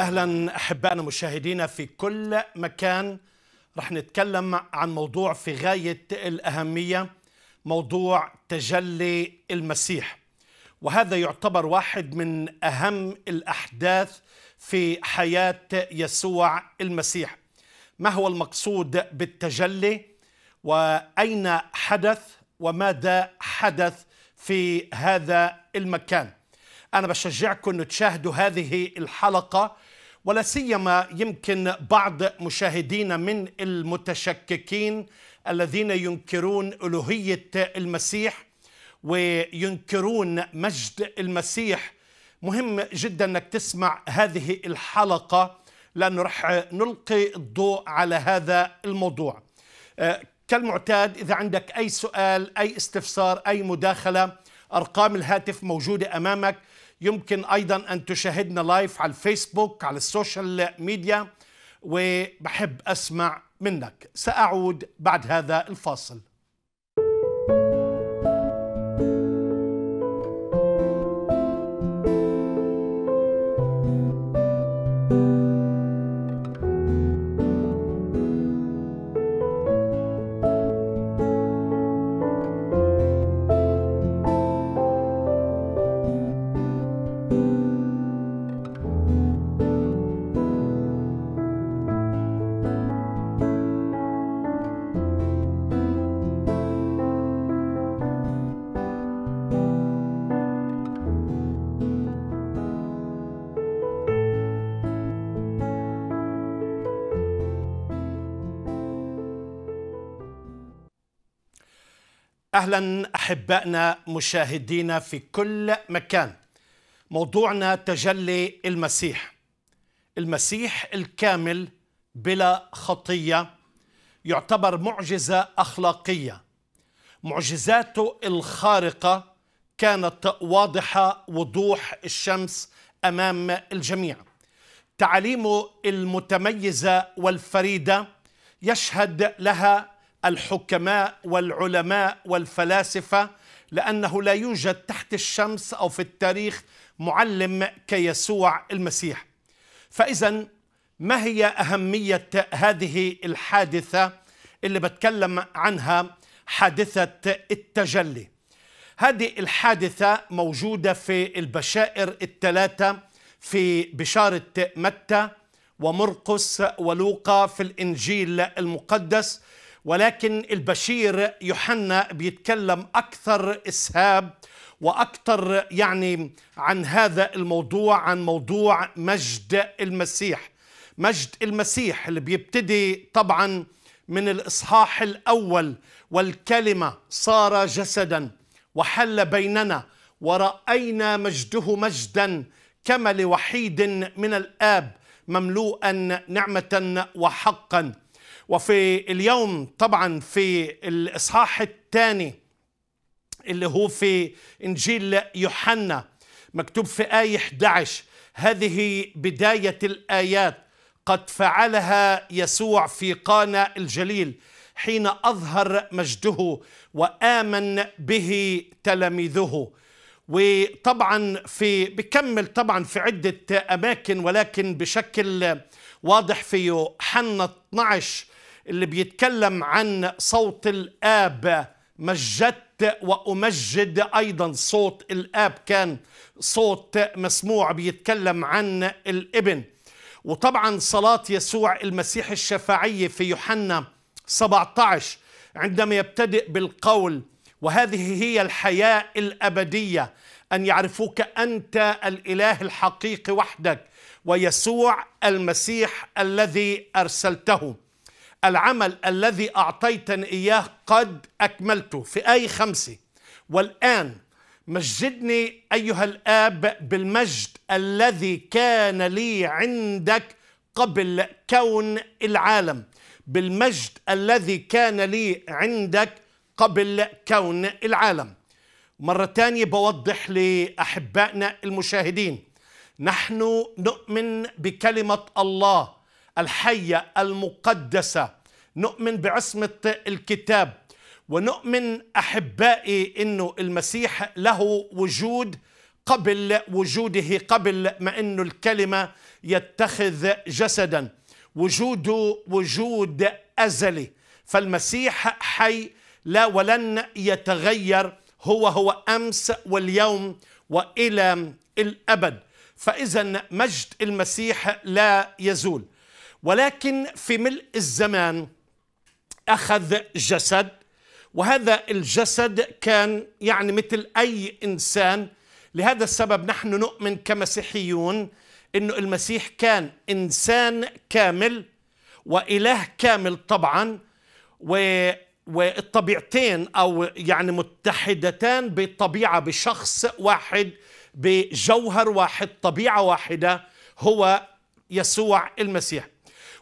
اهلا احبائنا مشاهدينا في كل مكان رح نتكلم عن موضوع في غايه الاهميه موضوع تجلي المسيح وهذا يعتبر واحد من اهم الاحداث في حياه يسوع المسيح ما هو المقصود بالتجلي واين حدث وماذا حدث في هذا المكان انا بشجعكم انه تشاهدوا هذه الحلقه ولا سيما يمكن بعض مشاهدينا من المتشككين الذين ينكرون الوهيه المسيح وينكرون مجد المسيح مهم جدا انك تسمع هذه الحلقه لانه رح نلقي الضوء على هذا الموضوع أه، كالمعتاد اذا عندك اي سؤال اي استفسار اي مداخله ارقام الهاتف موجوده امامك يمكن أيضا أن تشاهدنا لايف على الفيسبوك على السوشيال ميديا وبحب أسمع منك سأعود بعد هذا الفاصل اهلا احبائنا مشاهدينا في كل مكان موضوعنا تجلي المسيح المسيح الكامل بلا خطيه يعتبر معجزه اخلاقيه معجزاته الخارقه كانت واضحه وضوح الشمس امام الجميع تعاليمه المتميزه والفريده يشهد لها الحكماء والعلماء والفلاسفه لانه لا يوجد تحت الشمس او في التاريخ معلم كيسوع المسيح فاذا ما هي اهميه هذه الحادثه اللي بتكلم عنها حادثه التجلي هذه الحادثه موجوده في البشائر الثلاثه في بشاره متى ومرقس ولوقا في الانجيل المقدس ولكن البشير يوحنا بيتكلم أكثر إسهاب وأكثر يعني عن هذا الموضوع عن موضوع مجد المسيح مجد المسيح اللي بيبتدي طبعا من الإصحاح الأول والكلمة صار جسدا وحل بيننا ورأينا مجده مجدا كما لوحيد من الآب مملوءا نعمة وحقا وفي اليوم طبعا في الإصحاح الثاني اللي هو في إنجيل يوحنا مكتوب في آية 11 هذه بداية الآيات قد فعلها يسوع في قانا الجليل حين أظهر مجده وآمن به تلاميذه وطبعا في بكمل طبعا في عدة أماكن ولكن بشكل واضح في يوحنا 12 اللي بيتكلم عن صوت الآب مجدت وأمجد أيضا صوت الآب كان صوت مسموع بيتكلم عن الابن وطبعا صلاة يسوع المسيح الشفاعي في يوحنا 17 عندما يبتدئ بالقول وهذه هي الحياة الأبدية أن يعرفوك أنت الإله الحقيقي وحدك ويسوع المسيح الذي أرسلته العمل الذي أعطيتني إياه قد أكملته في آية خمسة والآن مجدني أيها الآب بالمجد الذي كان لي عندك قبل كون العالم بالمجد الذي كان لي عندك قبل كون العالم مرة ثانية بوضح لأحبائنا المشاهدين نحن نؤمن بكلمة الله الحية المقدسة نؤمن بعصمة الكتاب ونؤمن أحبائي أنه المسيح له وجود قبل وجوده قبل ما أنه الكلمة يتخذ جسدا وجوده وجود أزلي فالمسيح حي لا ولن يتغير هو هو أمس واليوم وإلى الأبد فإذا مجد المسيح لا يزول ولكن في ملء الزمان أخذ جسد وهذا الجسد كان يعني مثل أي إنسان لهذا السبب نحن نؤمن كمسيحيون أن المسيح كان إنسان كامل وإله كامل طبعا و والطبيعتين أو يعني متحدتان بطبيعة بشخص واحد بجوهر واحد طبيعة واحدة هو يسوع المسيح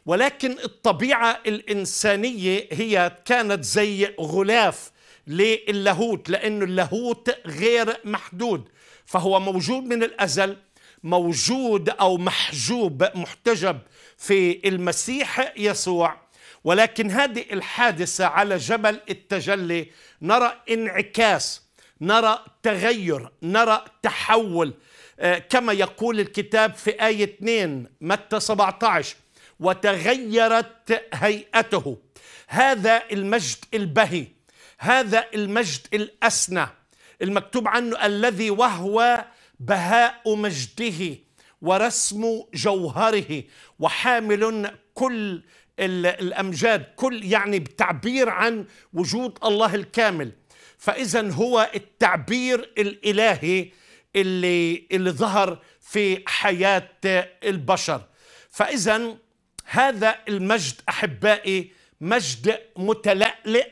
ولكن الطبيعة الإنسانية هي كانت زي غلاف للاهوت لأنه اللاهوت غير محدود فهو موجود من الأزل موجود أو محجوب محتجب في المسيح يسوع ولكن هذه الحادثة على جبل التجلي نرى انعكاس نرى تغير نرى تحول آه، كما يقول الكتاب في آية 2 متى 17 وتغيرت هيئته هذا المجد البهي هذا المجد الاسنى المكتوب عنه الذي وهو بهاء مجده ورسم جوهره وحامل كل الامجاد كل يعني بتعبير عن وجود الله الكامل فاذا هو التعبير الالهي اللي اللي ظهر في حياه البشر فاذا هذا المجد احبائي مجد متلألئ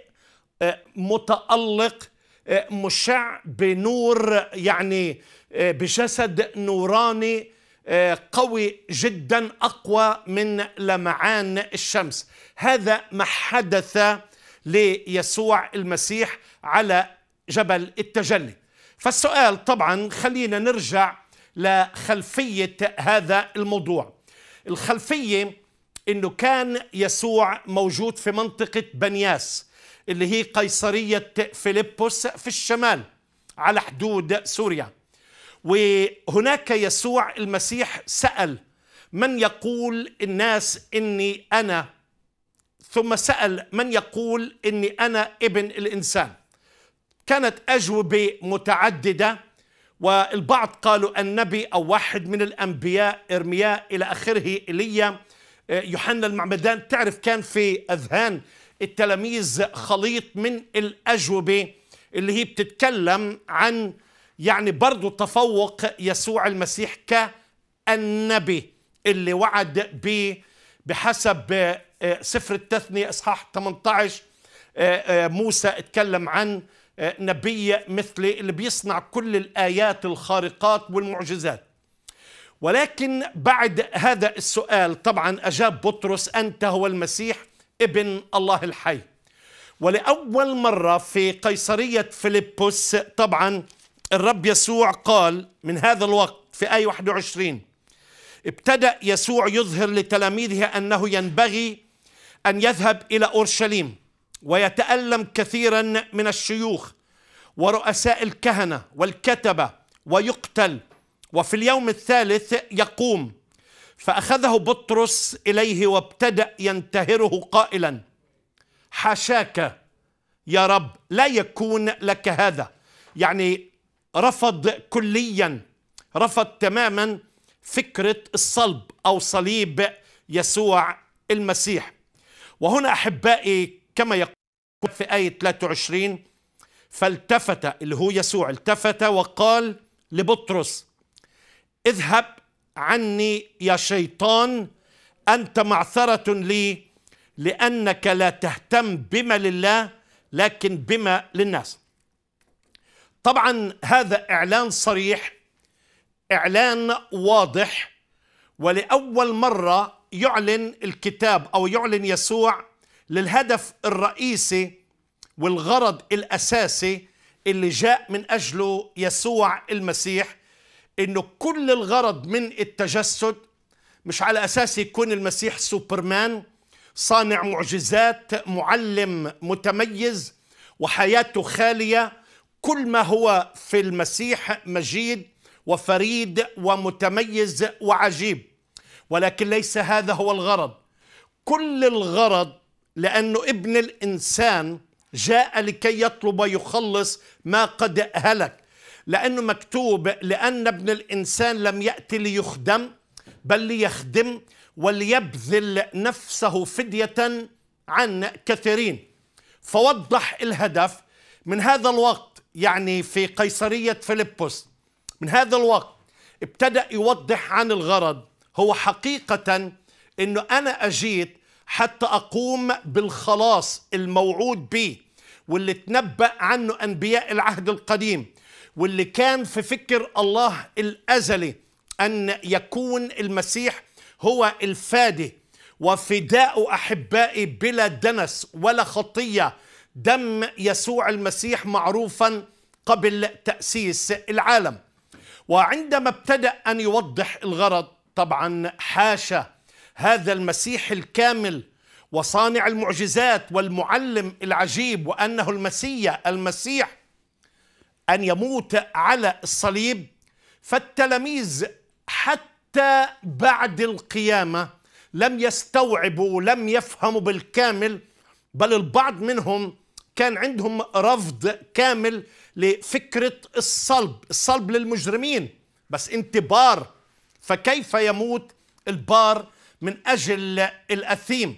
آه، متألق آه، مشع بنور يعني آه، بجسد نوراني قوي جدا اقوى من لمعان الشمس هذا ما حدث ليسوع المسيح على جبل التجلي فالسؤال طبعا خلينا نرجع لخلفيه هذا الموضوع الخلفيه انه كان يسوع موجود في منطقه بنياس اللي هي قيصريه فيلبس في الشمال على حدود سوريا وهناك يسوع المسيح سال من يقول الناس اني انا ثم سال من يقول اني انا ابن الانسان كانت اجوبه متعدده والبعض قالوا النبي او واحد من الانبياء ارمياء الى اخره ايليا يوحنا المعمدان تعرف كان في أذهان التلاميذ خليط من الأجوبة اللي هي بتتكلم عن يعني برضه تفوق يسوع المسيح كالنبي اللي وعد به بحسب آه، آه، سفر التثنية إصحاح 18 آه، موسى اتكلم عن نبي مثلي اللي بيصنع كل الآيات الخارقات والمعجزات ولكن بعد هذا السؤال طبعا أجاب بطرس أنت هو المسيح ابن الله الحي ولأول مرة في قيصرية فيلبس طبعا الرب يسوع قال من هذا الوقت في آية 21 ابتدأ يسوع يظهر لتلاميذه أنه ينبغي أن يذهب إلى أورشليم ويتألم كثيرا من الشيوخ ورؤساء الكهنة والكتبة ويقتل وفي اليوم الثالث يقوم فأخذه بطرس إليه وابتدأ ينتهره قائلا حاشاك يا رب لا يكون لك هذا يعني رفض كليا رفض تماما فكرة الصلب أو صليب يسوع المسيح وهنا أحبائي كما يقول في آية 23 فالتفت اللي هو يسوع التفت وقال لبطرس اذهب عني يا شيطان أنت معثرة لي لأنك لا تهتم بما لله لكن بما للناس طبعا هذا إعلان صريح إعلان واضح ولأول مرة يعلن الكتاب أو يعلن يسوع للهدف الرئيسي والغرض الأساسي اللي جاء من أجله يسوع المسيح انه كل الغرض من التجسد مش على اساس يكون المسيح سوبرمان صانع معجزات معلم متميز وحياته خاليه كل ما هو في المسيح مجيد وفريد ومتميز وعجيب ولكن ليس هذا هو الغرض كل الغرض لانه ابن الانسان جاء لكي يطلب ويخلص ما قد هلك لأنه مكتوب لأن ابن الإنسان لم يأتي ليخدم بل ليخدم وليبذل نفسه فدية عن كثيرين فوضح الهدف من هذا الوقت يعني في قيصرية فيلبس من هذا الوقت ابتدأ يوضح عن الغرض هو حقيقة أنه أنا أجيت حتى أقوم بالخلاص الموعود به واللي تنبأ عنه أنبياء العهد القديم واللي كان في فكر الله الأزلي أن يكون المسيح هو الفادي وفداء أحبائي بلا دنس ولا خطية دم يسوع المسيح معروفا قبل تأسيس العالم وعندما ابتدأ أن يوضح الغرض طبعا حاشا هذا المسيح الكامل وصانع المعجزات والمعلم العجيب وأنه المسيا المسيح أن يموت على الصليب فالتلاميذ حتى بعد القيامة لم يستوعبوا لم يفهموا بالكامل بل البعض منهم كان عندهم رفض كامل لفكرة الصلب الصلب للمجرمين بس انت بار فكيف يموت البار من أجل الأثيم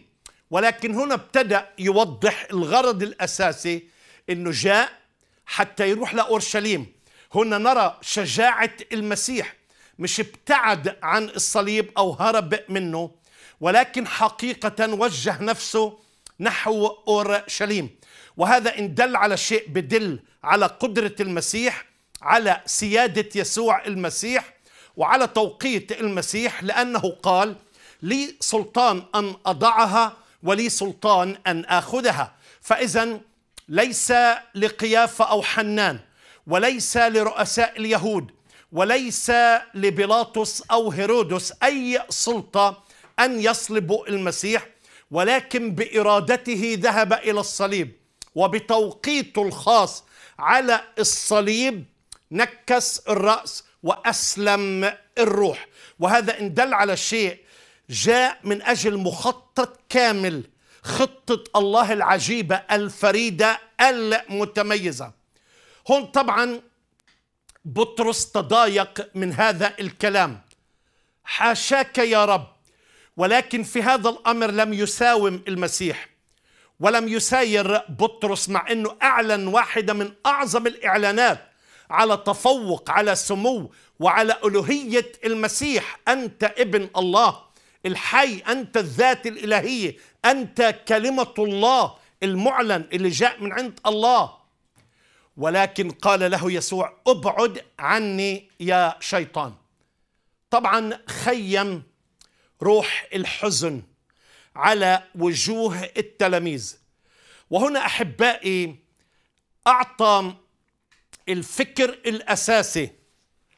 ولكن هنا ابتدأ يوضح الغرض الأساسي أنه جاء حتى يروح لأورشليم هنا نرى شجاعة المسيح مش ابتعد عن الصليب أو هرب منه ولكن حقيقة وجه نفسه نحو أورشليم وهذا إن دل على شيء بدل على قدرة المسيح على سيادة يسوع المسيح وعلى توقيت المسيح لأنه قال لي سلطان أن أضعها ولي سلطان أن آخذها فإذا ليس لقيافه او حنان وليس لرؤساء اليهود وليس لبيلاطس او هيرودس اي سلطه ان يصلبوا المسيح ولكن بارادته ذهب الى الصليب وبتوقيته الخاص على الصليب نكس الراس واسلم الروح وهذا ان دل على شيء جاء من اجل مخطط كامل خطة الله العجيبة الفريدة المتميزة هون طبعا بطرس تضايق من هذا الكلام حاشاك يا رب ولكن في هذا الأمر لم يساوم المسيح ولم يساير بطرس مع أنه أعلن واحدة من أعظم الإعلانات على تفوق على سمو وعلى ألوهية المسيح أنت ابن الله الحي أنت الذات الإلهية أنت كلمة الله المعلن اللي جاء من عند الله ولكن قال له يسوع ابعد عني يا شيطان طبعا خيم روح الحزن على وجوه التلاميذ وهنا احبائي اعطى الفكر الاساسي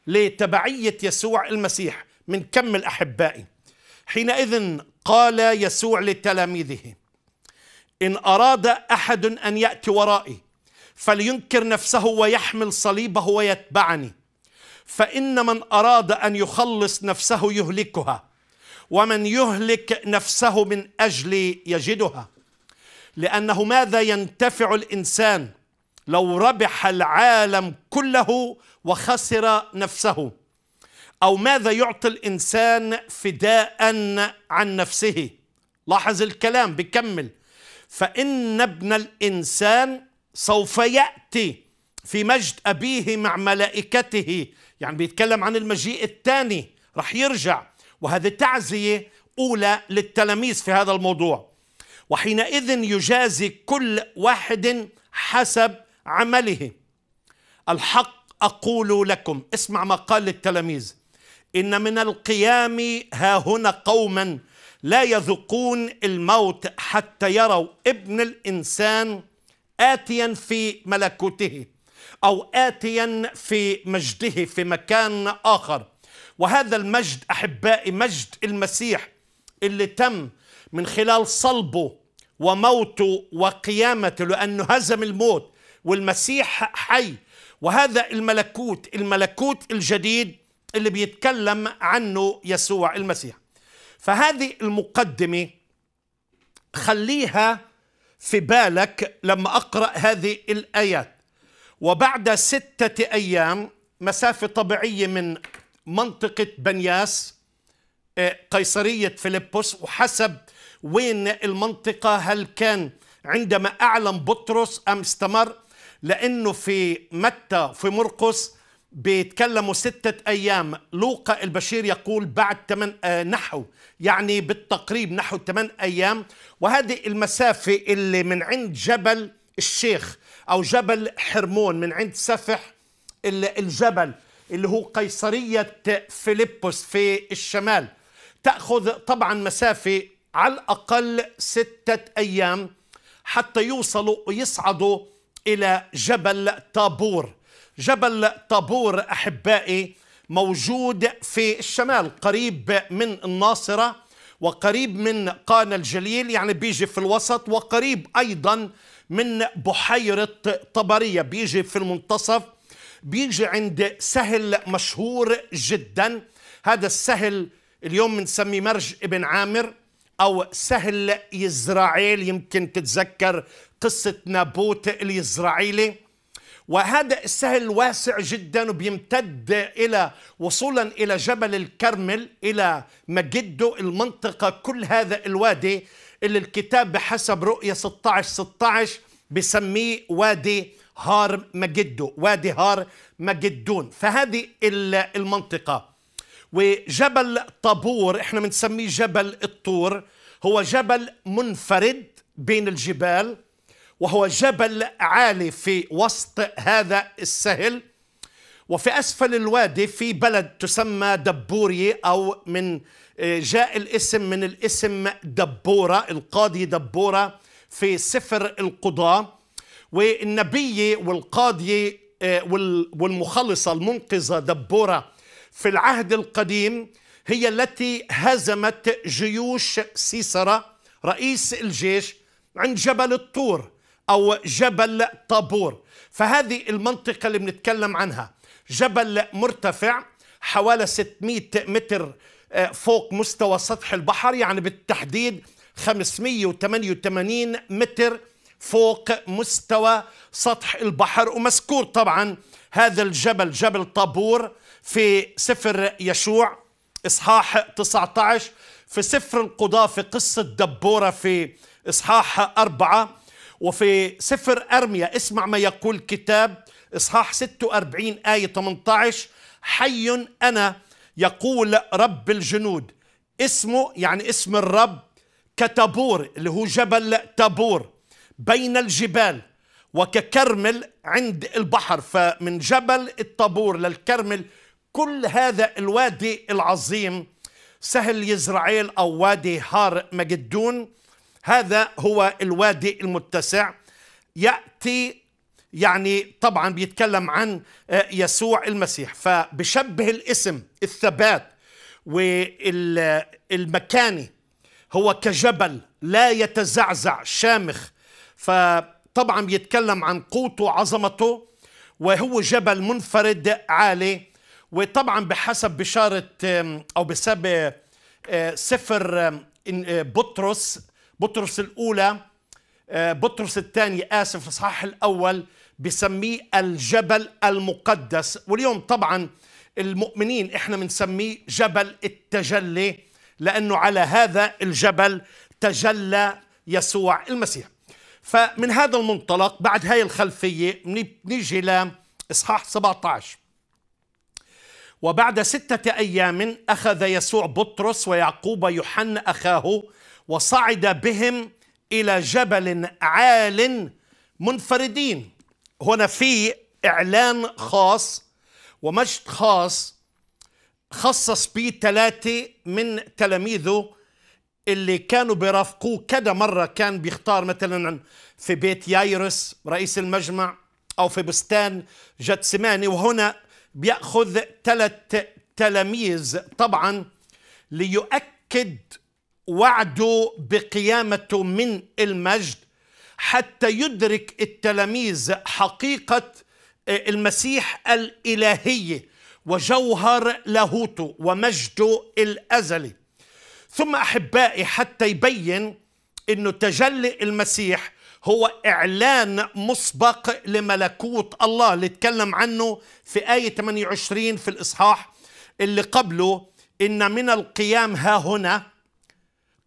لتبعيه يسوع المسيح من كم الاحبائي حينئذ قال يسوع لتلاميذه إن أراد أحد أن يأتي ورائي فلينكر نفسه ويحمل صليبه ويتبعني فإن من أراد أن يخلص نفسه يهلكها ومن يهلك نفسه من أجلي يجدها لأنه ماذا ينتفع الإنسان لو ربح العالم كله وخسر نفسه أو ماذا يعطي الإنسان فداء عن نفسه لاحظ الكلام بيكمل فإن ابن الإنسان سوف يأتي في مجد أبيه مع ملائكته يعني بيتكلم عن المجيء الثاني رح يرجع وهذه تعزية أولى للتلاميذ في هذا الموضوع وحينئذ يجازي كل واحد حسب عمله الحق أقول لكم اسمع ما قال للتلاميذ إن من القيام ها هنا قوما لا يذوقون الموت حتى يروا ابن الإنسان آتيا في ملكوته أو آتيا في مجده في مكان آخر وهذا المجد أحبائي مجد المسيح اللي تم من خلال صلبه وموته وقيامته لأنه هزم الموت والمسيح حي وهذا الملكوت الملكوت الجديد اللي بيتكلم عنه يسوع المسيح فهذه المقدمة خليها في بالك لما أقرأ هذه الآيات وبعد ستة أيام مسافة طبيعية من منطقة بنياس آه، قيصرية فيلبس وحسب وين المنطقة هل كان عندما أعلم بطرس أم استمر لأنه في متى في مرقس بيتكلموا ستة أيام لوقا البشير يقول بعد ثمان آه، نحو يعني بالتقريب نحو ثمان أيام وهذه المسافة اللي من عند جبل الشيخ أو جبل حرمون من عند سفح الجبل اللي هو قيصرية فيليبوس في الشمال تأخذ طبعا مسافة على الأقل ستة أيام حتى يوصلوا ويصعدوا إلى جبل طابور جبل طابور أحبائي موجود في الشمال قريب من الناصرة وقريب من قانا الجليل يعني بيجي في الوسط وقريب أيضا من بحيرة طبرية بيجي في المنتصف بيجي عند سهل مشهور جدا هذا السهل اليوم بنسميه مرج ابن عامر أو سهل يزرعيل يمكن تتذكر قصة نابوت اليزرعيلي وهذا السهل واسع جدا وبيمتد إلى وصولا إلى جبل الكرمل إلى مجدو المنطقة كل هذا الوادي اللي الكتاب بحسب رؤية 16 16 بسميه وادي هار مجدو وادي هار مجدون فهذه المنطقة وجبل طابور احنا بنسميه جبل الطور هو جبل منفرد بين الجبال وهو جبل عالي في وسط هذا السهل وفي أسفل الوادي في بلد تسمى دبوري أو من آه، جاء الاسم من الاسم دبورة القاضي دبورة في سفر القضاء والنبي والقاضي آه، والمخلصة المنقذة دبورة في العهد القديم هي التي هزمت جيوش سيسرة رئيس الجيش عند جبل الطور أو جبل طابور فهذه المنطقة اللي بنتكلم عنها جبل مرتفع حوالي 600 متر آه، فوق مستوى سطح البحر يعني بالتحديد 588 متر فوق مستوى سطح البحر ومذكور طبعا هذا الجبل جبل طابور في سفر يشوع إصحاح 19 في سفر القضاة في قصة دبورة في إصحاح أربعة وفي سفر أرميا اسمع ما يقول كتاب إصحاح 46 آية 18 حي أنا يقول رب الجنود اسمه يعني اسم الرب كتابور اللي هو جبل تابور بين الجبال وككرمل عند البحر فمن جبل الطابور للكرمل كل هذا الوادي العظيم سهل يزرعيل أو وادي هار مجدون هذا هو الوادي المتسع يأتي يعني طبعا بيتكلم عن آه، يسوع المسيح فبشبه الاسم الثبات والمكاني هو كجبل لا يتزعزع شامخ فطبعا بيتكلم عن قوته وعظمته وهو جبل منفرد عالي وطبعا بحسب بشارة أو بسبب آه، سفر آه، بطرس بطرس الأولى آه، بطرس الثاني آسف الإصحاح الأول بسميه الجبل المقدس واليوم طبعا المؤمنين احنا بنسميه جبل التجلي لأنه على هذا الجبل تجلى يسوع المسيح فمن هذا المنطلق بعد هاي الخلفية نيجي لإصحاح 17 وبعد ستة أيام أخذ يسوع بطرس ويعقوب ويوحنا أخاه وصعد بهم إلى جبل عال منفردين هنا في إعلان خاص ومجد خاص خصص به ثلاثة من تلاميذه اللي كانوا بيرافقوه كذا مرة كان بيختار مثلا في بيت يايرس رئيس المجمع أو في بستان جتسماني وهنا بيأخذ ثلاث تلاميذ طبعا ليؤكد وعده بقيامته من المجد حتى يدرك التلاميذ حقيقه آه، المسيح الالهيه وجوهر لاهوته ومجده الازلي ثم احبائي حتى يبين انه تجلي المسيح هو اعلان مسبق لملكوت الله اللي تكلم عنه في ايه 28 في الاصحاح اللي قبله ان من القيام ها هنا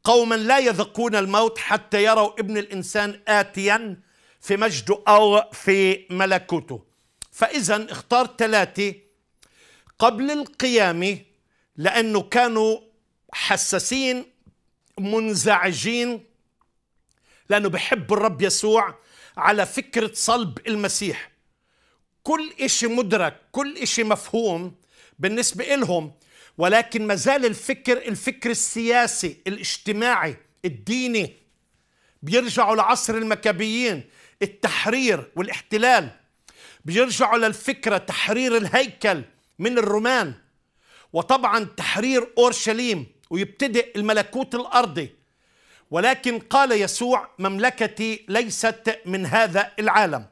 قوما لا يذقون الموت حتى يروا ابن الإنسان آتيا في مجده أو في ملكوته فإذا اختار ثلاثة قبل القيامة لأنه كانوا حساسين منزعجين لأنه بحب الرب يسوع على فكرة صلب المسيح كل إشي مدرك كل إشي مفهوم بالنسبة لهم ولكن ما زال الفكر الفكر السياسي الاجتماعي الديني بيرجعوا لعصر المكابيين التحرير والاحتلال بيرجعوا للفكرة تحرير الهيكل من الرومان وطبعا تحرير أورشليم ويبتدئ الملكوت الأرضي ولكن قال يسوع مملكتي ليست من هذا العالم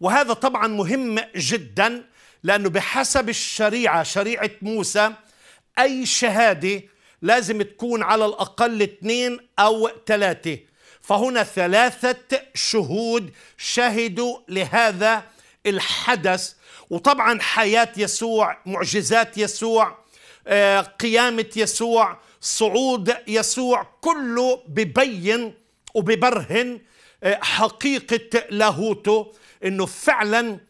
وهذا طبعا مهم جدا لأنه بحسب الشريعة شريعة موسى أي شهادة لازم تكون على الأقل اثنين أو ثلاثة فهنا ثلاثة شهود شهدوا لهذا الحدث وطبعا حياة يسوع معجزات يسوع آه، قيامة يسوع صعود يسوع كله ببين وببرهن آه، حقيقة لاهوته انه فعلا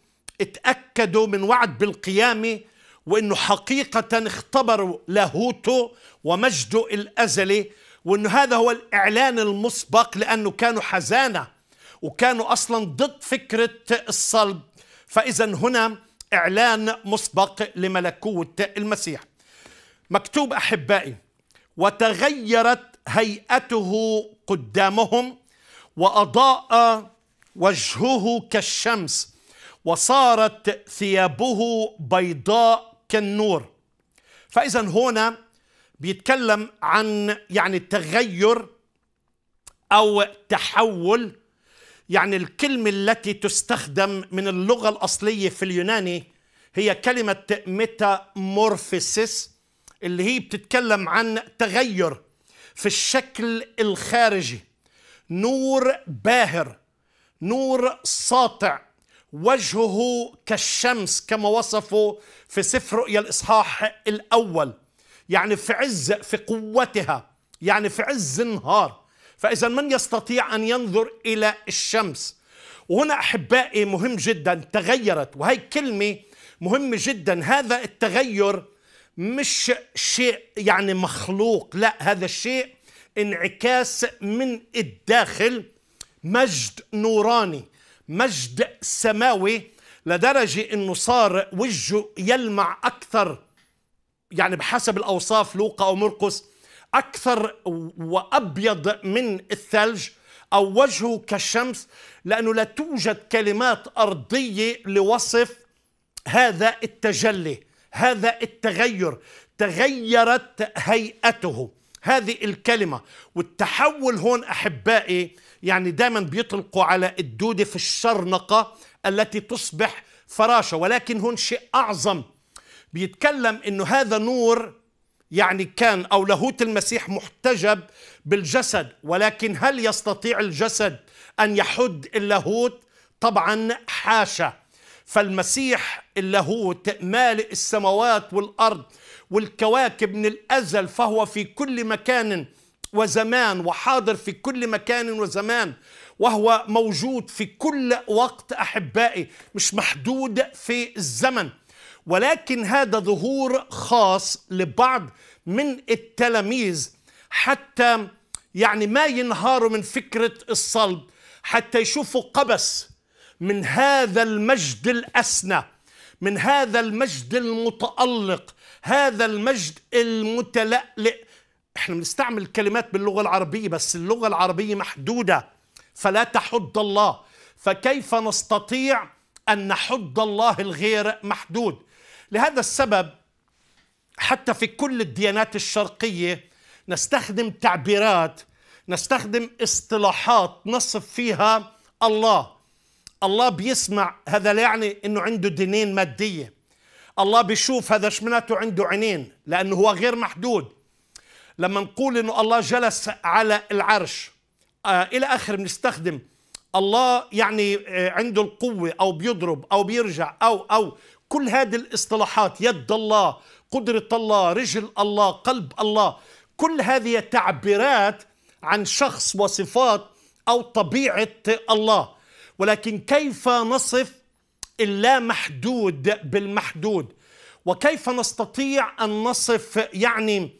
اتأكدوا من وعد بالقيامة وانه حقيقه اختبروا لاهوته ومجده الازلي وانه هذا هو الاعلان المسبق لانه كانوا حزانه وكانوا اصلا ضد فكره الصلب فاذا هنا اعلان مسبق لملكوت المسيح مكتوب احبائي وتغيرت هيئته قدامهم واضاء وجهه كالشمس وصارت ثيابه بيضاء كالنور فإذا هنا بيتكلم عن يعني التغير أو تحول يعني الكلمة التي تستخدم من اللغة الأصلية في اليوناني هي كلمة ميتامورفيسيس اللي هي بتتكلم عن تغير في الشكل الخارجي نور باهر نور ساطع وجهه كالشمس كما وصفه في سفر رؤيا الإصحاح الأول يعني في عز في قوتها يعني في عز النهار فإذا من يستطيع أن ينظر إلى الشمس وهنا أحبائي مهم جدا تغيرت وهي كلمة مهمة جدا هذا التغير مش شيء يعني مخلوق لا هذا الشيء انعكاس من الداخل مجد نوراني مجد سماوي لدرجة أنه صار وجهه يلمع أكثر يعني بحسب الأوصاف لوقا أو مرقس أكثر وأبيض من الثلج أو وجهه كالشمس لأنه لا توجد كلمات أرضية لوصف هذا التجلي هذا التغير تغيرت هيئته هذه الكلمة والتحول هون أحبائي يعني دائما بيطلقوا على الدودة في الشرنقة التي تصبح فراشه ولكن هون شيء اعظم بيتكلم انه هذا نور يعني كان او لاهوت المسيح محتجب بالجسد ولكن هل يستطيع الجسد ان يحد اللاهوت طبعا حاشا فالمسيح اللاهوت مالئ السماوات والارض والكواكب من الازل فهو في كل مكان وزمان وحاضر في كل مكان وزمان وهو موجود في كل وقت أحبائي مش محدود في الزمن ولكن هذا ظهور خاص لبعض من التلاميذ حتى يعني ما ينهاروا من فكرة الصلب حتى يشوفوا قبس من هذا المجد الأسنى من هذا المجد المتألق هذا المجد المتلألئ احنا بنستعمل كلمات باللغة العربية بس اللغة العربية محدودة فلا تحد الله فكيف نستطيع أن نحد الله الغير محدود لهذا السبب حتى في كل الديانات الشرقية نستخدم تعبيرات نستخدم اصطلاحات نصف فيها الله الله بيسمع هذا لا يعني انه عنده دينين ماديه الله بيشوف هذا شمناته عنده عينين لانه هو غير محدود لما نقول انه الله جلس على العرش آه، الى اخر بنستخدم الله يعني آه، عنده القوه او بيضرب او بيرجع او او كل هذه الاصطلاحات يد الله قدره الله رجل الله قلب الله كل هذه تعبيرات عن شخص وصفات او طبيعه الله ولكن كيف نصف اللامحدود بالمحدود وكيف نستطيع ان نصف يعني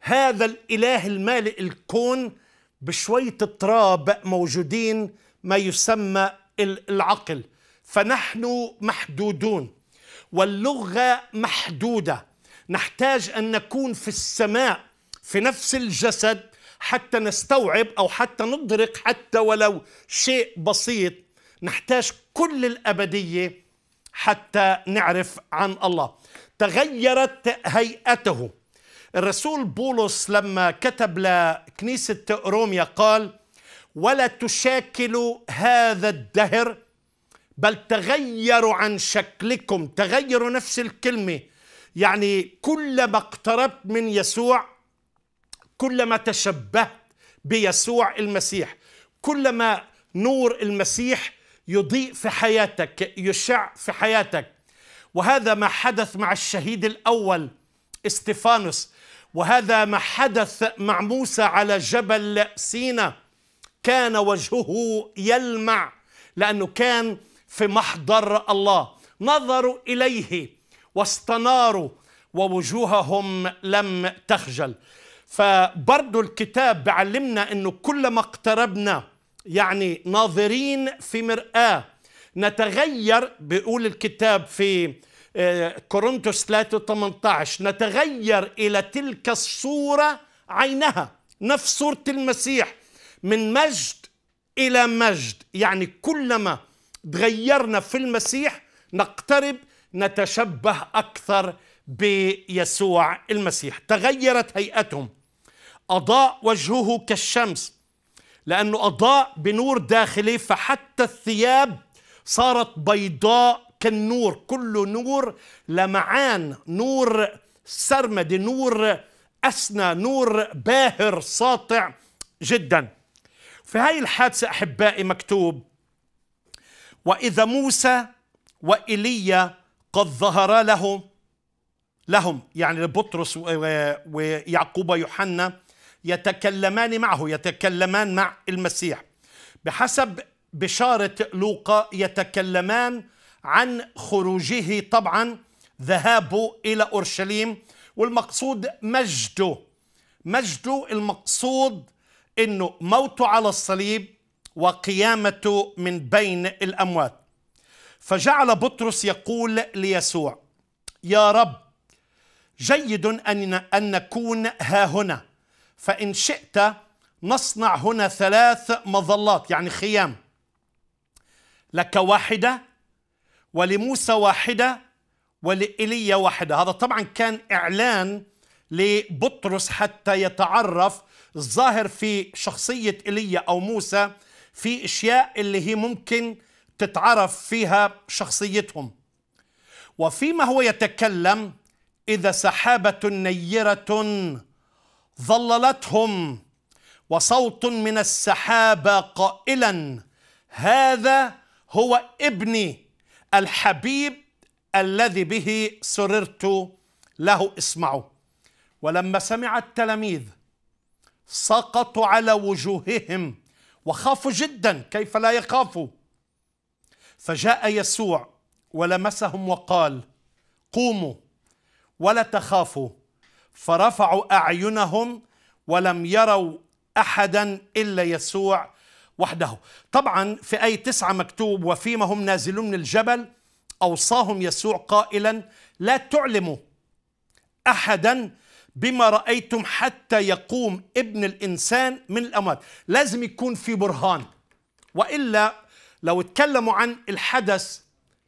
هذا الاله المالئ الكون بشوية تراب موجودين ما يسمى العقل فنحن محدودون واللغة محدودة نحتاج أن نكون في السماء في نفس الجسد حتى نستوعب أو حتى ندرك حتى ولو شيء بسيط نحتاج كل الأبدية حتى نعرف عن الله تغيرت هيئته الرسول بولس لما كتب لكنيسة روميا قال ولا تشاكلوا هذا الدهر بل تغيروا عن شكلكم تغيروا نفس الكلمة يعني كلما اقتربت من يسوع كلما تشبهت بيسوع المسيح كلما نور المسيح يضيء في حياتك يشع في حياتك وهذا ما حدث مع الشهيد الأول استيفانوس وهذا ما حدث مع موسى على جبل سينا كان وجهه يلمع لأنه كان في محضر الله نظروا إليه واستناروا ووجوههم لم تخجل فبرضو الكتاب بعلمنا أنه كلما اقتربنا يعني ناظرين في مرآة نتغير بيقول الكتاب في كورنثوس 3 18 نتغير إلى تلك الصورة عينها نفس صورة المسيح من مجد إلى مجد يعني كلما تغيرنا في المسيح نقترب نتشبه أكثر بيسوع المسيح تغيرت هيئتهم أضاء وجهه كالشمس لأنه أضاء بنور داخلي فحتى الثياب صارت بيضاء كالنور كله نور لمعان نور سرمدي نور أسنى نور باهر ساطع جدا في هاي الحادثة أحبائي مكتوب وإذا موسى وإيليا قد ظهرا له لهم يعني بطرس ويعقوب ويوحنا يتكلمان معه يتكلمان مع المسيح بحسب بشارة لوقا يتكلمان عن خروجه طبعا ذهابه إلى أورشليم والمقصود مجده مجده المقصود أنه موته على الصليب وقيامته من بين الأموات فجعل بطرس يقول ليسوع يا رب جيد أن, أن نكون ها هنا فإن شئت نصنع هنا ثلاث مظلات يعني خيام لك واحدة ولموسى واحدة ولإيليا واحدة هذا طبعا كان إعلان لبطرس حتى يتعرف الظاهر في شخصية إيليا أو موسى في أشياء اللي هي ممكن تتعرف فيها شخصيتهم وفيما هو يتكلم إذا سحابة نيرة ظللتهم وصوت من السحابة قائلا هذا هو ابني الحبيب الذي به سررت له اسمعوا ولما سمع التلاميذ سقطوا على وجوههم وخافوا جدا كيف لا يخافوا فجاء يسوع ولمسهم وقال قوموا ولا تخافوا فرفعوا اعينهم ولم يروا احدا الا يسوع وحده طبعا في آية تسعة مكتوب وفيما هم نازلون من الجبل أوصاهم يسوع قائلا لا تعلموا أحدا بما رأيتم حتى يقوم ابن الإنسان من الأموات لازم يكون في برهان وإلا لو اتكلموا عن الحدث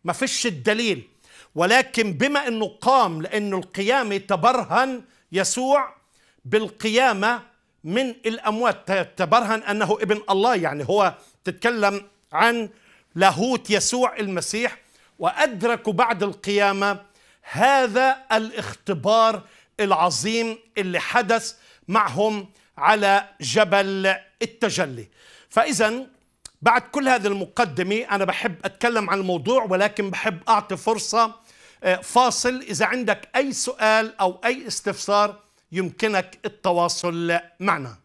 ما فيش الدليل ولكن بما أنه قام لأنه القيامة تبرهن يسوع بالقيامة من الأموات تبرهن أنه ابن الله يعني هو تتكلم عن لاهوت يسوع المسيح وأدركوا بعد القيامة هذا الاختبار العظيم اللي حدث معهم على جبل التجلي فإذا بعد كل هذه المقدمة أنا بحب أتكلم عن الموضوع ولكن بحب أعطي فرصة آه، فاصل إذا عندك أي سؤال أو أي استفسار يمكنك التواصل معنا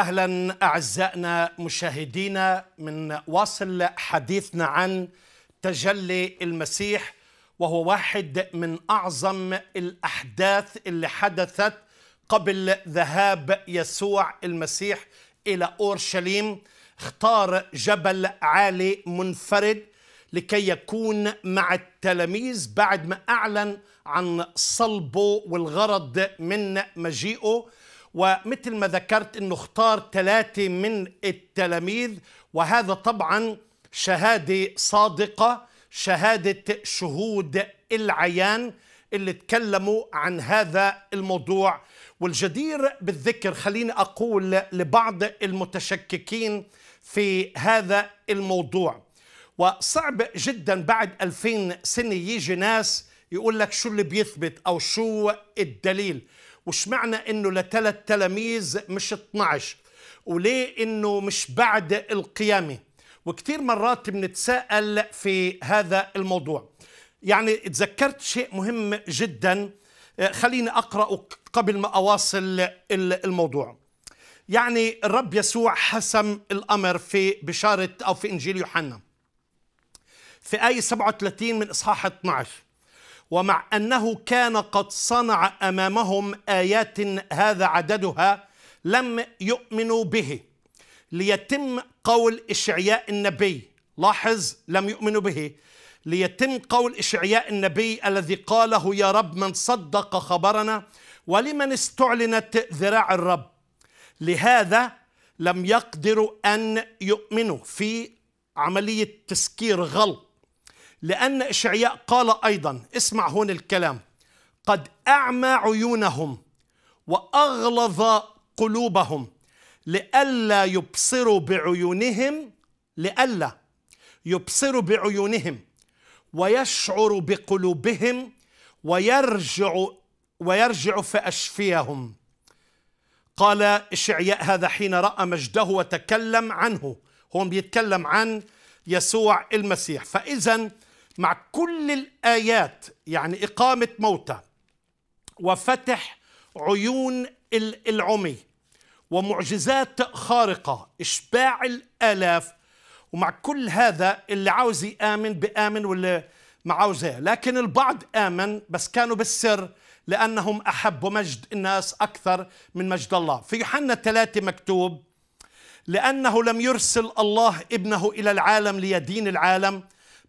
اهلا اعزائنا مشاهدينا من واصل حديثنا عن تجلي المسيح وهو واحد من اعظم الاحداث اللي حدثت قبل ذهاب يسوع المسيح الى اورشليم اختار جبل عالي منفرد لكي يكون مع التلاميذ بعد ما اعلن عن صلبه والغرض من مجيئه ومثل ما ذكرت انه اختار ثلاثه من التلاميذ وهذا طبعا شهاده صادقه شهاده شهود العيان اللي تكلموا عن هذا الموضوع والجدير بالذكر خليني اقول لبعض المتشككين في هذا الموضوع وصعب جدا بعد 2000 سنه يجي ناس يقول لك شو اللي بيثبت او شو الدليل وش معنى انه لثلاث تلاميذ مش 12 وليه انه مش بعد القيامه وكثير مرات بنتساءل في هذا الموضوع يعني تذكرت شيء مهم جدا آه، خليني اقراه قبل ما اواصل الموضوع يعني الرب يسوع حسم الامر في بشاره او في انجيل يوحنا في ايه 37 من اصحاح 12 ومع أنه كان قد صنع أمامهم آيات هذا عددها لم يؤمنوا به ليتم قول إشعياء النبي لاحظ لم يؤمنوا به ليتم قول إشعياء النبي الذي قاله يا رب من صدق خبرنا ولمن استعلنت ذراع الرب لهذا لم يقدروا أن يؤمنوا في عملية تسكير غلط لأن إشعياء قال أيضا اسمع هون الكلام قد أعمى عيونهم وأغلظ قلوبهم لئلا يبصروا بعيونهم لئلا يبصروا بعيونهم ويشعروا بقلوبهم ويرجع ويرجع فأشفيهم قال إشعياء هذا حين رأى مجده وتكلم عنه هون بيتكلم عن يسوع المسيح فإذا مع كل الآيات يعني إقامة موتى وفتح عيون العمي ومعجزات خارقة إشباع الآلاف ومع كل هذا اللي عاوز يآمن بآمن واللي ما عاوز لكن البعض آمن بس كانوا بالسر لأنهم أحبوا مجد الناس أكثر من مجد الله في يوحنا ثلاثة مكتوب لأنه لم يرسل الله ابنه إلى العالم ليدين العالم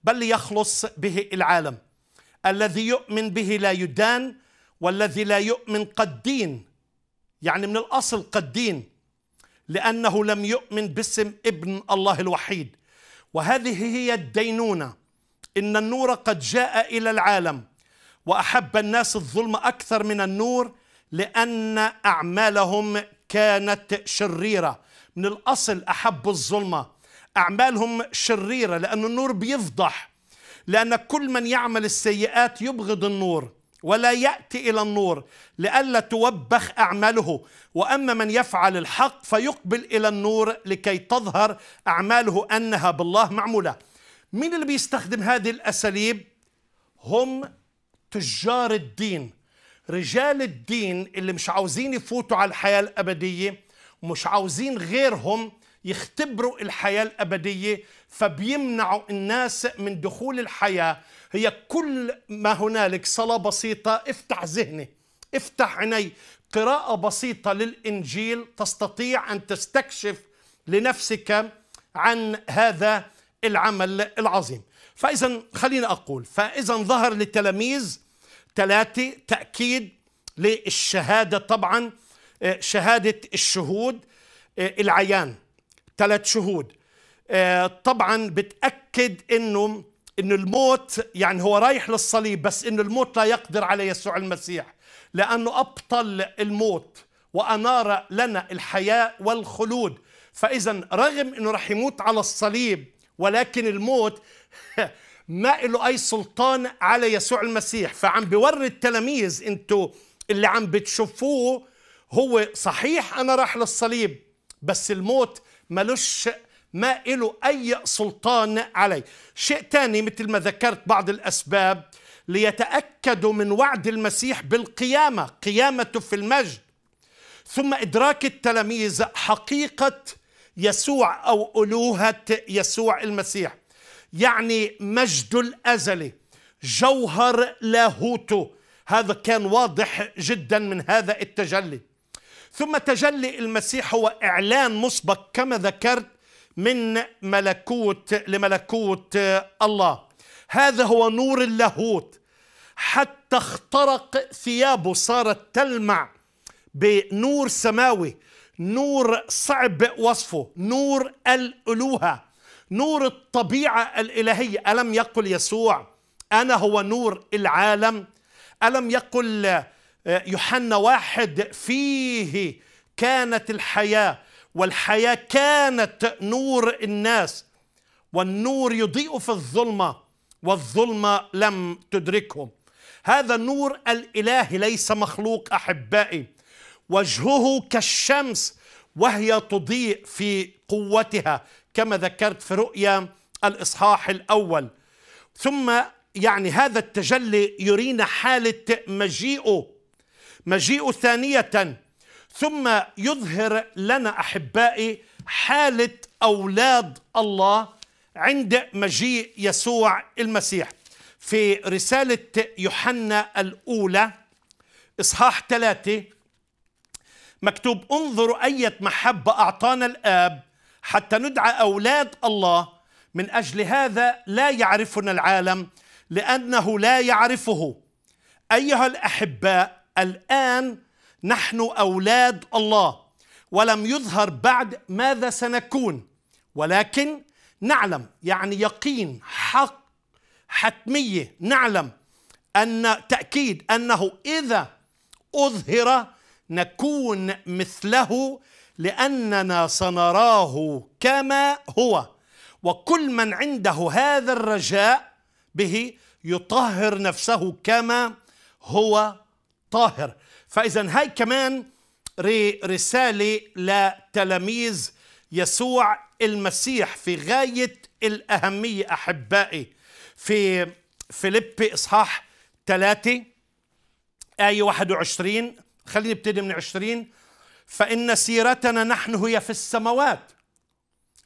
بل ليخلص به العالم الذي يؤمن به لا يدان والذي لا يؤمن قد دين يعني من الأصل قد دين لأنه لم يؤمن باسم ابن الله الوحيد وهذه هي الدينونة إن النور قد جاء إلى العالم وأحب الناس الظلم أكثر من النور لأن أعمالهم كانت شريرة من الأصل أحب الظلمة أعمالهم شريرة لأن النور بيفضح لأن كل من يعمل السيئات يبغض النور ولا يأتي إلى النور لئلا توبخ أعماله وأما من يفعل الحق فيقبل إلى النور لكي تظهر أعماله أنها بالله معمولة مين اللي بيستخدم هذه الأساليب؟ هم تجار الدين رجال الدين اللي مش عاوزين يفوتوا على الحياة الأبدية ومش عاوزين غيرهم يختبروا الحياة الأبدية فبيمنعوا الناس من دخول الحياة هي كل ما هنالك صلاة بسيطة افتح ذهني افتح عيني قراءة بسيطة للإنجيل تستطيع أن تستكشف لنفسك عن هذا العمل العظيم فإذا خلينا أقول فإذا ظهر للتلاميذ ثلاثة تأكيد للشهادة طبعا آه، شهادة الشهود آه، العيان ثلاث شهود آه، طبعا بتاكد انه ان الموت يعني هو رايح للصليب بس ان الموت لا يقدر على يسوع المسيح لانه ابطل الموت وانار لنا الحياه والخلود فاذا رغم انه راح يموت على الصليب ولكن الموت ما له اي سلطان على يسوع المسيح فعم بيوري التلاميذ انتوا اللي عم بتشوفوه هو صحيح انا راح للصليب بس الموت ملوش ما له أي سلطان عليه شيء تاني مثل ما ذكرت بعض الأسباب ليتأكدوا من وعد المسيح بالقيامة قيامته في المجد ثم إدراك التلاميذ حقيقة يسوع أو ألوهة يسوع المسيح يعني مجد الأزلي جوهر لاهوته هذا كان واضح جدا من هذا التجلي ثم تجلي المسيح هو إعلان مسبق كما ذكرت من ملكوت لملكوت آه، الله هذا هو نور اللاهوت حتى اخترق ثيابه صارت تلمع بنور سماوي نور صعب وصفه نور الألوهة نور الطبيعة الإلهية ألم يقل يسوع أنا هو نور العالم ألم يقل آه، يوحنا واحد فيه كانت الحياة والحياة كانت نور الناس والنور يضيء في الظلمة والظلمة لم تدركهم هذا النور الإلهي ليس مخلوق أحبائي وجهه كالشمس وهي تضيء في قوتها كما ذكرت في رؤيا الإصحاح الأول ثم يعني هذا التجلي يرينا حالة مجيئه مجيء ثانية ثم يظهر لنا أحبائي حالة أولاد الله عند مجيء يسوع المسيح في رسالة يوحنا الأولى إصحاح ثلاثة مكتوب انظروا أية محبة أعطانا الآب حتى ندعى أولاد الله من أجل هذا لا يعرفنا العالم لأنه لا يعرفه أيها الأحباء الآن نحن أولاد الله ولم يظهر بعد ماذا سنكون ولكن نعلم يعني يقين حق حتمية نعلم أن تأكيد أنه إذا أظهر نكون مثله لأننا سنراه كما هو وكل من عنده هذا الرجاء به يطهر نفسه كما هو طاهر فإذا هاي كمان رسالة لتلاميذ يسوع المسيح في غاية الأهمية أحبائي في فيلبي إصحاح 3 آية 21 خليني ابتدي من 20 فإن سيرتنا نحن هي في السماوات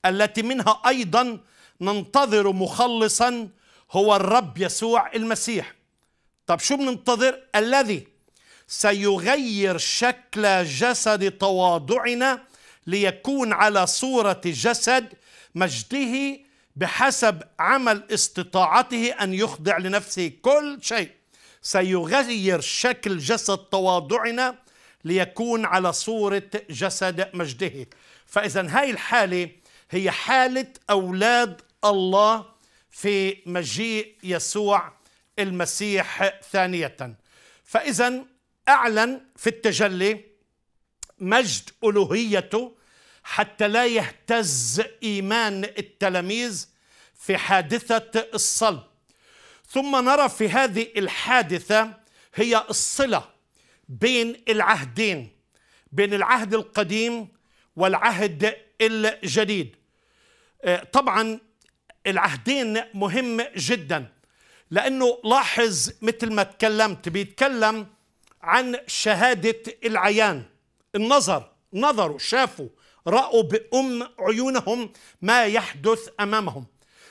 التي منها أيضا ننتظر مخلصا هو الرب يسوع المسيح طب شو بننتظر الذي سيغير شكل جسد تواضعنا ليكون على صورة جسد مجده بحسب عمل استطاعته أن يخضع لنفسه كل شيء سيغير شكل جسد تواضعنا ليكون على صورة جسد مجده فإذا هاي الحالة هي حالة أولاد الله في مجيء يسوع المسيح ثانية فإذا أعلن في التجلي مجد ألوهيته حتى لا يهتز إيمان التلاميذ في حادثة الصلب ثم نرى في هذه الحادثة هي الصلة بين العهدين بين العهد القديم والعهد الجديد آه، طبعا العهدين مهم جدا لأنه لاحظ مثل ما تكلمت بيتكلم عن شهادة العيان النظر نظروا شافوا رأوا بأم عيونهم ما يحدث أمامهم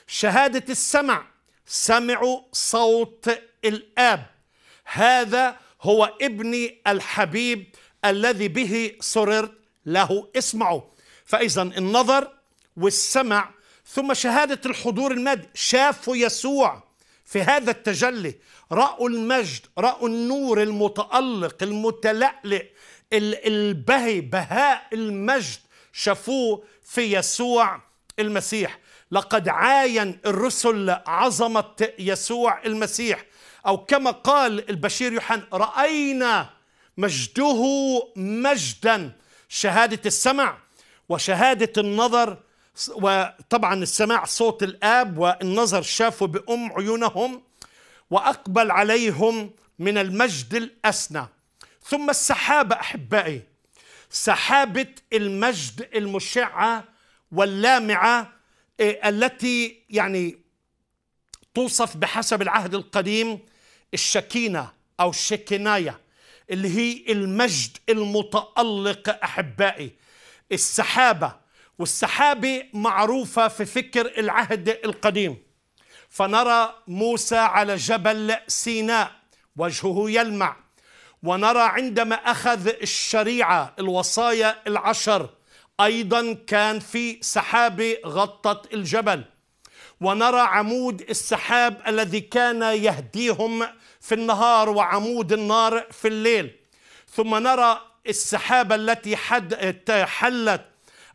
شهادة السمع سمعوا صوت الآب هذا هو ابني الحبيب الذي به سررت له اسمعوا فإذا النظر والسمع ثم شهادة الحضور المادي شافوا يسوع في هذا التجلي رأوا المجد رأوا النور المتألق المتلألئ البهي بهاء المجد شافوه في يسوع المسيح لقد عاين الرسل عظمة يسوع المسيح أو كما قال البشير يوحنا رأينا مجده مجدا شهادة السمع وشهادة النظر وطبعا السماع صوت الآب والنظر شافوا بأم عيونهم وأقبل عليهم من المجد الأسنى ثم السحابة أحبائي سحابة المجد المشعة واللامعة آه، التي يعني توصف بحسب العهد القديم الشكينة أو الشكناية اللي هي المجد المتألق أحبائي السحابة والسحابة معروفة في فكر العهد القديم فنرى موسى على جبل سيناء وجهه يلمع ونرى عندما أخذ الشريعة الوصايا العشر أيضا كان في سحابة غطت الجبل ونرى عمود السحاب الذي كان يهديهم في النهار وعمود النار في الليل ثم نرى السحابة التي حد حلت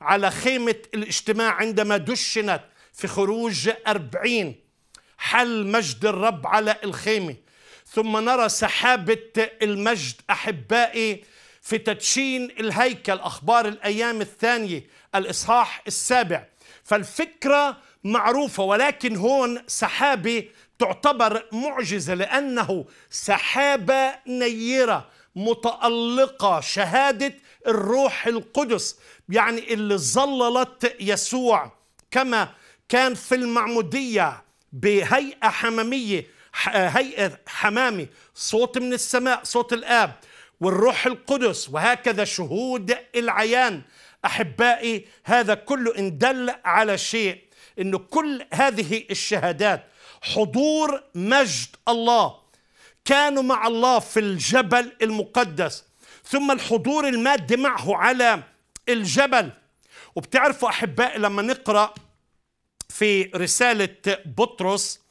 على خيمة الاجتماع عندما دشنت في خروج أربعين حل مجد الرب على الخيمة ثم نرى سحابة المجد أحبائي في تدشين الهيكل أخبار الأيام الثانية الإصحاح السابع فالفكرة معروفة ولكن هون سحابة تعتبر معجزة لأنه سحابة نيرة متألقة شهادة الروح القدس يعني اللي ظللت يسوع كما كان في المعمودية بهيئة حمامية هيئة حمامي صوت من السماء صوت الآب والروح القدس وهكذا شهود العيان أحبائي هذا كله إن دل على شيء أن كل هذه الشهادات حضور مجد الله كانوا مع الله في الجبل المقدس ثم الحضور المادي معه على الجبل وبتعرفوا أحباء لما نقرأ في رسالة بطرس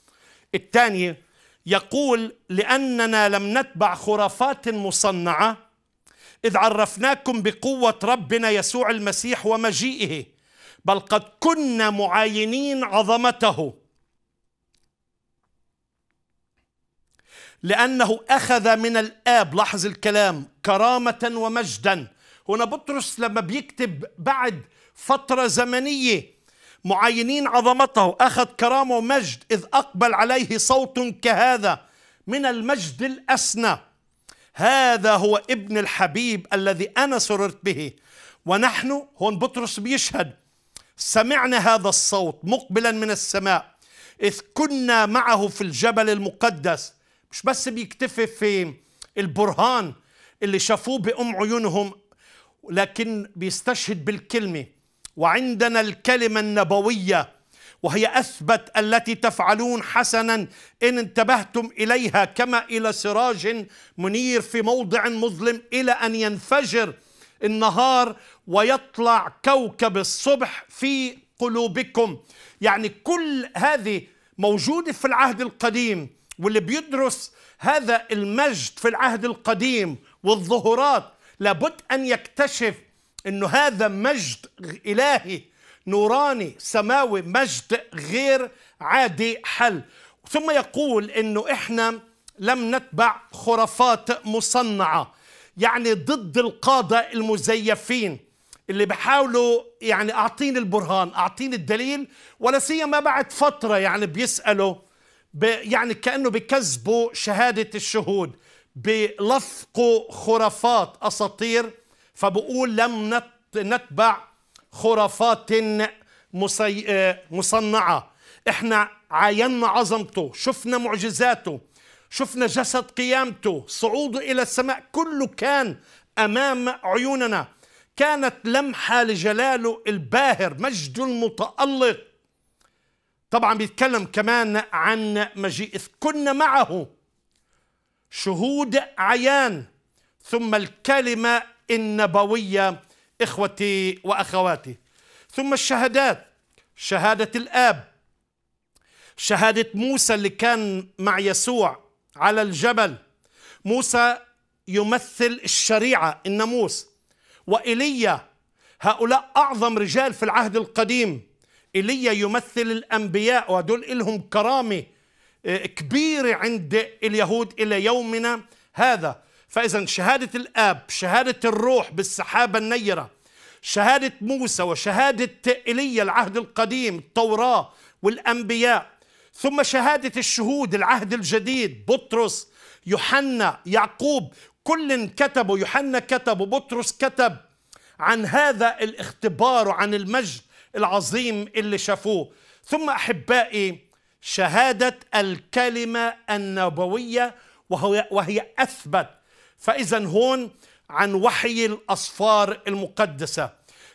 الثانية يقول لأننا لم نتبع خرافات مصنعة إذ عرفناكم بقوة ربنا يسوع المسيح ومجيئه بل قد كنا معاينين عظمته لأنه أخذ من الآب لاحظ الكلام كرامة ومجدا هنا بطرس لما بيكتب بعد فترة زمنية معينين عظمته أخذ كرامة ومجد إذ أقبل عليه صوت كهذا من المجد الأسنى هذا هو ابن الحبيب الذي أنا سررت به ونحن هون بطرس بيشهد سمعنا هذا الصوت مقبلا من السماء إذ كنا معه في الجبل المقدس مش بس بيكتفي في البرهان اللي شافوه بأم عيونهم لكن بيستشهد بالكلمة وعندنا الكلمة النبوية وهي أثبت التي تفعلون حسنا إن انتبهتم إليها كما إلى سراج منير في موضع مظلم إلى أن ينفجر النهار ويطلع كوكب الصبح في قلوبكم يعني كل هذه موجودة في العهد القديم واللي بيدرس هذا المجد في العهد القديم والظهورات لابد أن يكتشف أنه هذا مجد إلهي نوراني سماوي مجد غير عادي حل ثم يقول أنه إحنا لم نتبع خرافات مصنعة يعني ضد القادة المزيفين اللي بحاولوا يعني أعطيني البرهان أعطيني الدليل ولا سيما بعد فترة يعني بيسألوا يعني كأنه بكذبوا شهادة الشهود بلفقوا خرافات أساطير فبقول لم نتبع خرافات مصنعة احنا عاينا عظمته شفنا معجزاته شفنا جسد قيامته صعوده إلى السماء كله كان أمام عيوننا كانت لمحة لجلاله الباهر مجده المتألق طبعا بيتكلم كمان عن مجيء إذ كنا معه شهود عيان ثم الكلمة النبوية إخوتي وأخواتي ثم الشهادات شهادة الآب شهادة موسى اللي كان مع يسوع على الجبل موسى يمثل الشريعة الناموس وإيليا هؤلاء أعظم رجال في العهد القديم ايليا يمثل الانبياء ودول لهم كرامه آه، كبيره عند اليهود الى يومنا هذا فاذا شهاده الاب شهاده الروح بالسحابه النيره شهاده موسى وشهاده ايليا العهد القديم التوراه والانبياء ثم شهاده الشهود العهد الجديد بطرس يوحنا يعقوب كل كتبوا يوحنا كتب وبطرس كتب عن هذا الاختبار وعن المجد العظيم اللي شافوه ثم احبائي شهاده الكلمه النبويه وهي, وهي اثبت فاذا هون عن وحي الاصفار المقدسه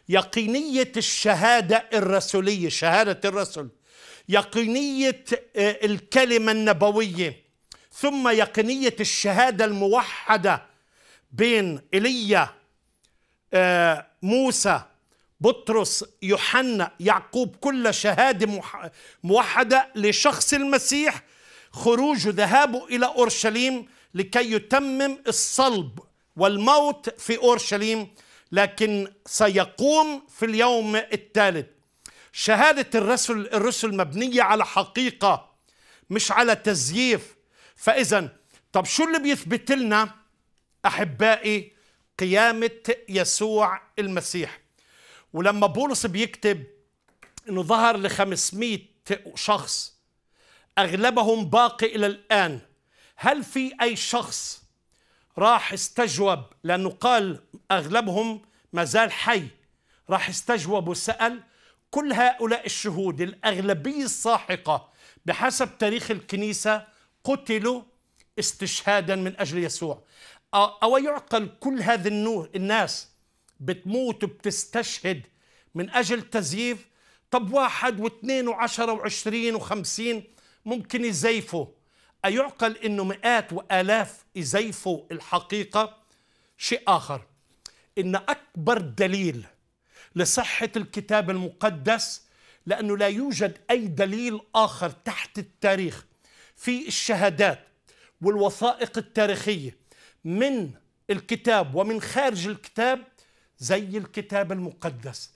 يقينيه الشهاده الرسوليه شهاده الرسل يقينيه آه، الكلمه النبويه ثم يقينيه الشهاده الموحده بين ايليا آه، موسى بطرس يوحنا يعقوب كل شهادة موحدة لشخص المسيح خروجه ذهابه إلى أورشليم لكي يتمم الصلب والموت في أورشليم لكن سيقوم في اليوم الثالث شهادة الرسل الرسل مبنية على حقيقة مش على تزييف فإذا طب شو اللي بيثبت لنا أحبائي قيامة يسوع المسيح ولما بولس بيكتب انه ظهر ل 500 شخص اغلبهم باقي الى الان هل في اي شخص راح استجوب لانه قال اغلبهم ما زال حي راح استجوب وسال كل هؤلاء الشهود الاغلبيه الساحقه بحسب تاريخ الكنيسه قتلوا استشهادا من اجل يسوع أو يعقل كل هذه الناس بتموت بتستشهد من أجل تزييف طب واحد واثنين وعشرة وعشرين وخمسين ممكن يزيفوا أيعقل أنه مئات وآلاف يزيفوا الحقيقة شيء آخر إن أكبر دليل لصحة الكتاب المقدس لأنه لا يوجد أي دليل آخر تحت التاريخ في الشهادات والوثائق التاريخية من الكتاب ومن خارج الكتاب زي الكتاب المقدس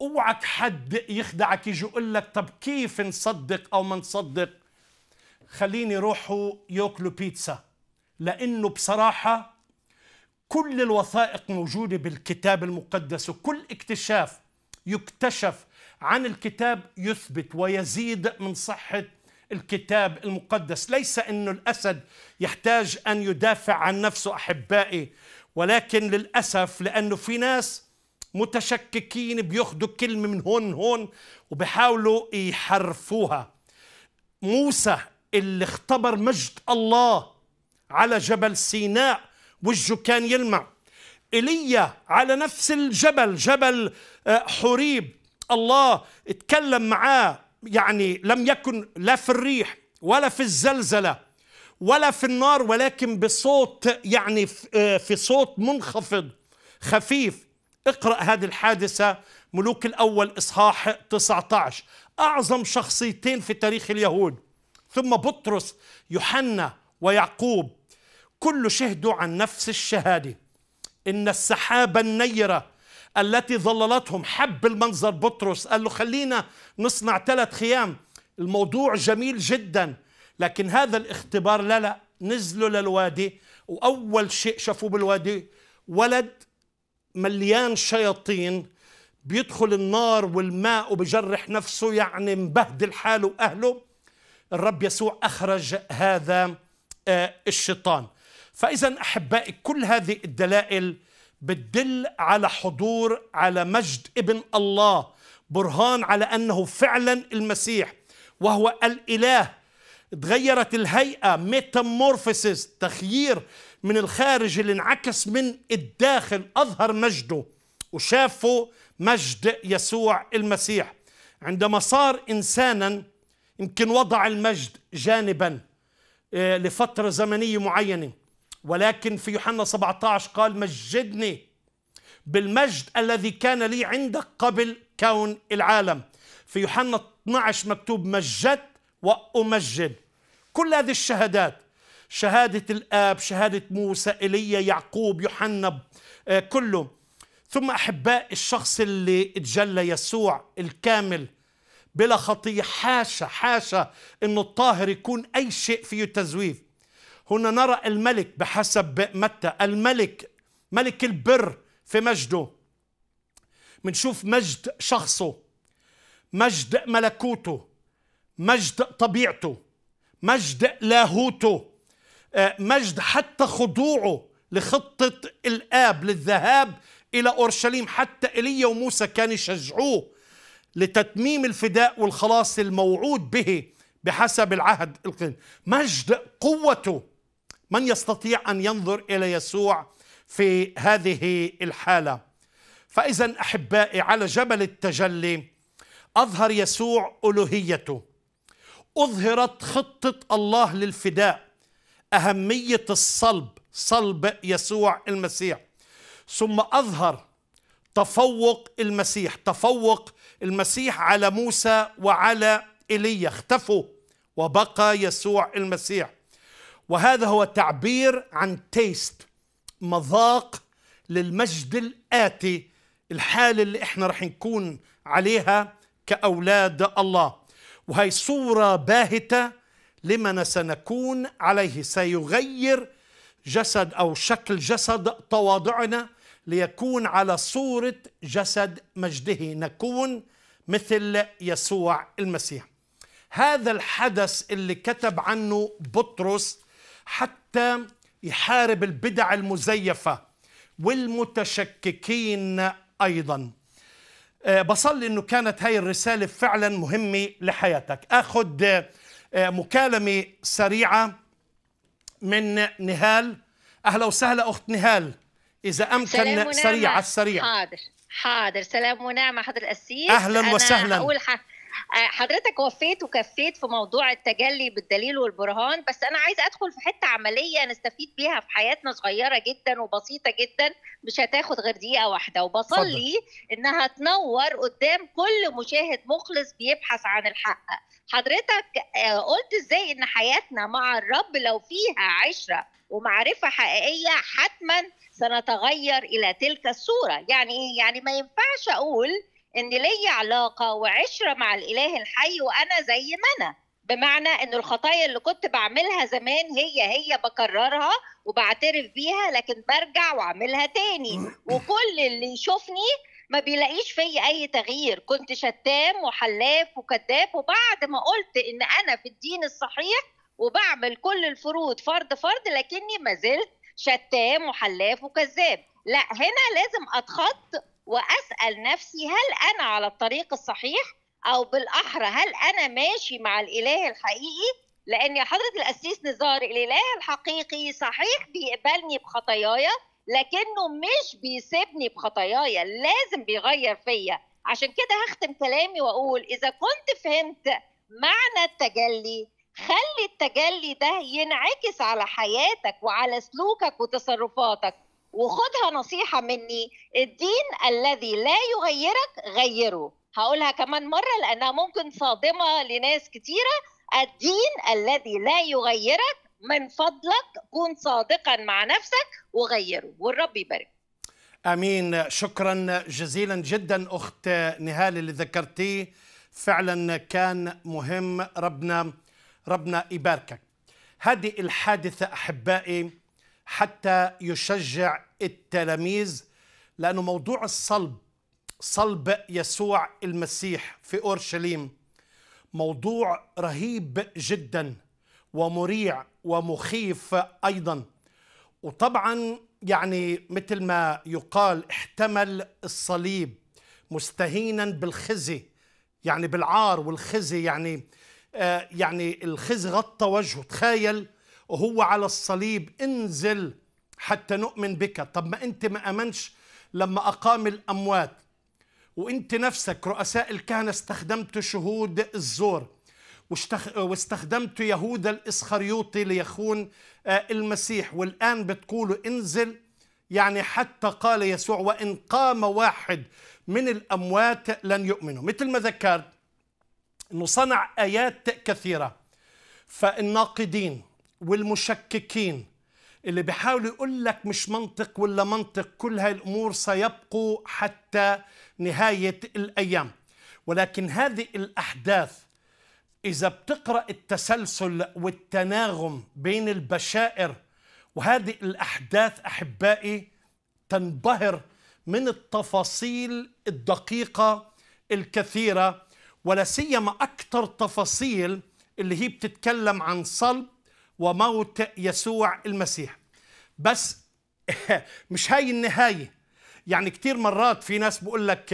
اوعك حد يخدعك يجي يقول لك طب كيف نصدق او ما نصدق خليني يروحوا ياكلوا بيتزا لانه بصراحه كل الوثائق موجوده بالكتاب المقدس وكل اكتشاف يكتشف عن الكتاب يثبت ويزيد من صحه الكتاب المقدس ليس انه الاسد يحتاج ان يدافع عن نفسه احبائي ولكن للأسف لأنه في ناس متشككين بياخدوا كلمة من هون هون وبيحاولوا يحرفوها موسى اللي اختبر مجد الله على جبل سيناء وجهه كان يلمع ايليا على نفس الجبل جبل آه، حريب الله اتكلم معاه يعني لم يكن لا في الريح ولا في الزلزله ولا في النار ولكن بصوت يعني آه، في صوت منخفض خفيف اقرأ هذه الحادثة ملوك الأول إصحاح 19 أعظم شخصيتين في تاريخ اليهود ثم بطرس يوحنا ويعقوب كل شهدوا عن نفس الشهادة إن السحابة النيرة التي ظللتهم حب المنظر بطرس قال له خلينا نصنع ثلاث خيام الموضوع جميل جدا لكن هذا الاختبار لا لا نزلوا للوادي وأول شيء شافوه بالوادي ولد مليان شياطين بيدخل النار والماء وبجرح نفسه يعني مبهدل حاله وأهله الرب يسوع أخرج هذا آه، الشيطان فإذا أحبائي كل هذه الدلائل بتدل على حضور على مجد ابن الله برهان على أنه فعلا المسيح وهو الإله تغيرت الهيئة ميتامورفوسيس تغيير من الخارج اللي انعكس من الداخل أظهر مجده وشافوا مجد يسوع المسيح عندما صار إنسانا يمكن وضع المجد جانبا آه، لفترة زمنية معينة ولكن في يوحنا 17 قال مجدني بالمجد الذي كان لي عندك قبل كون العالم في يوحنا 12 مكتوب مجدت وأمجد كل هذه الشهادات شهادة الآب شهادة موسى إيليا يعقوب يوحنا آه، كله ثم أحباء الشخص اللي تجلى يسوع الكامل بلا خطية حاشا حاشا أنه الطاهر يكون أي شيء فيه تزويف هنا نرى الملك بحسب متى الملك ملك البر في مجده منشوف مجد شخصه مجد ملكوته مجد طبيعته مجد لاهوته آه، مجد حتى خضوعه لخطة الآب للذهاب إلى أورشليم حتى إيليا وموسى كانوا يشجعوه لتتميم الفداء والخلاص الموعود به بحسب العهد القديم مجد قوته من يستطيع أن ينظر إلى يسوع في هذه الحالة فإذا أحبائي على جبل التجلي أظهر يسوع ألوهيته أظهرت خطة الله للفداء أهمية الصلب صلب يسوع المسيح ثم أظهر تفوق المسيح تفوق المسيح على موسى وعلى ايليا اختفوا وبقى يسوع المسيح وهذا هو تعبير عن تيست مذاق للمجد الاتي الحاله اللي احنا راح نكون عليها كاولاد الله وهي صورة باهتة لمن سنكون عليه سيغير جسد أو شكل جسد تواضعنا ليكون على صورة جسد مجده نكون مثل يسوع المسيح هذا الحدث اللي كتب عنه بطرس حتى يحارب البدع المزيفة والمتشككين أيضاً آه، بصلي انه كانت هاي الرساله فعلا مهمه لحياتك اخذ آه، مكالمه سريعه من نهال اهلا وسهلا اخت نهال اذا امكن سريعه السريع حاضر حاضر سلام ونعمه حضر الاسيس اهلا وسهلا أقول حق آه، حضرتك وفيت وكفيت في موضوع التجلي بالدليل والبرهان بس انا عايزه ادخل في حته عمليه نستفيد بيها في حياتنا صغيره جدا وبسيطه جدا مش هتاخد غير دقيقه واحده وبصلي فضل. انها تنور قدام كل مشاهد مخلص بيبحث عن الحق حضرتك آه، قلت ازاي ان حياتنا مع الرب لو فيها عشره ومعرفه حقيقيه حتما سنتغير الى تلك الصوره يعني إيه؟ يعني ما ينفعش اقول ان ليا علاقه وعشره مع الاله الحي وانا زي ما انا بمعنى ان الخطايا اللي كنت بعملها زمان هي هي بكررها وبعترف بيها لكن برجع واعملها تاني وكل اللي يشوفني ما بيلاقيش في اي تغيير كنت شتام وحلاف وكذاب وبعد ما قلت ان انا في الدين الصحيح وبعمل كل الفروض فرض فرض لكني ما زلت شتام وحلاف وكذاب لا هنا لازم اتخط واسال نفسي هل انا على الطريق الصحيح او بالاحرى هل انا ماشي مع الاله الحقيقي لان يا حضره القسيس نزار الاله الحقيقي صحيح بيقبلني بخطاياي لكنه مش بيسيبني بخطاياي لازم بيغير فيا عشان كده هختم كلامي واقول اذا كنت فهمت معنى التجلي خلي التجلي ده ينعكس على حياتك وعلى سلوكك وتصرفاتك وخدها نصيحة مني الدين الذي لا يغيرك غيره هقولها كمان مرة لأنها ممكن صادمة لناس كتيرة الدين الذي لا يغيرك من فضلك كن صادقا مع نفسك وغيره والرب يبارك امين شكرا جزيلا جدا اخت نهال اللي ذكرتيه فعلا كان مهم ربنا ربنا يباركك هذه الحادثه احبائي حتى يشجع التلاميذ لأنه موضوع الصلب صلب يسوع المسيح في أورشليم موضوع رهيب جدا ومريع ومخيف أيضا وطبعا يعني مثل ما يقال احتمل الصليب مستهينا بالخزي يعني بالعار والخزي يعني آه يعني الخزي غطى وجهه تخيل وهو على الصليب انزل حتى نؤمن بك طب ما انت ما امنش لما اقام الاموات وانت نفسك رؤساء الكهنه استخدمت شهود الزور واستخدمت يهوذا الاسخريوطي ليخون آه، المسيح والان بتقولوا انزل يعني حتى قال يسوع وان قام واحد من الاموات لن يؤمنوا مثل ما ذكرت انه صنع ايات كثيره فالناقدين والمشككين اللي بيحاولوا يقول لك مش منطق ولا منطق كل هاي الأمور سيبقوا حتى نهاية الأيام ولكن هذه الأحداث إذا بتقرأ التسلسل والتناغم بين البشائر وهذه الأحداث أحبائي تنبهر من التفاصيل الدقيقة الكثيرة ولا سيما أكثر تفاصيل اللي هي بتتكلم عن صلب وموت يسوع المسيح بس مش هاي النهاية يعني كتير مرات في ناس بقول لك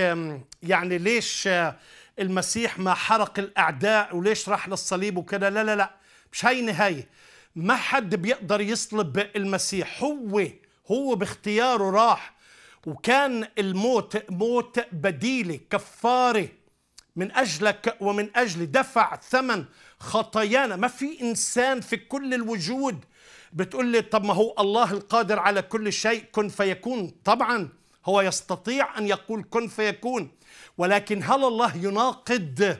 يعني ليش آه، المسيح ما حرق الأعداء وليش راح للصليب وكذا لا لا لا مش هاي النهاية ما حد بيقدر يصلب المسيح هو هو باختياره راح وكان الموت موت بديلي كفارة من أجلك ومن أجلي دفع ثمن خطايانا ما في إنسان في كل الوجود بتقول لي طب ما هو الله القادر على كل شيء كن فيكون طبعا هو يستطيع أن يقول كن فيكون ولكن هل الله يناقض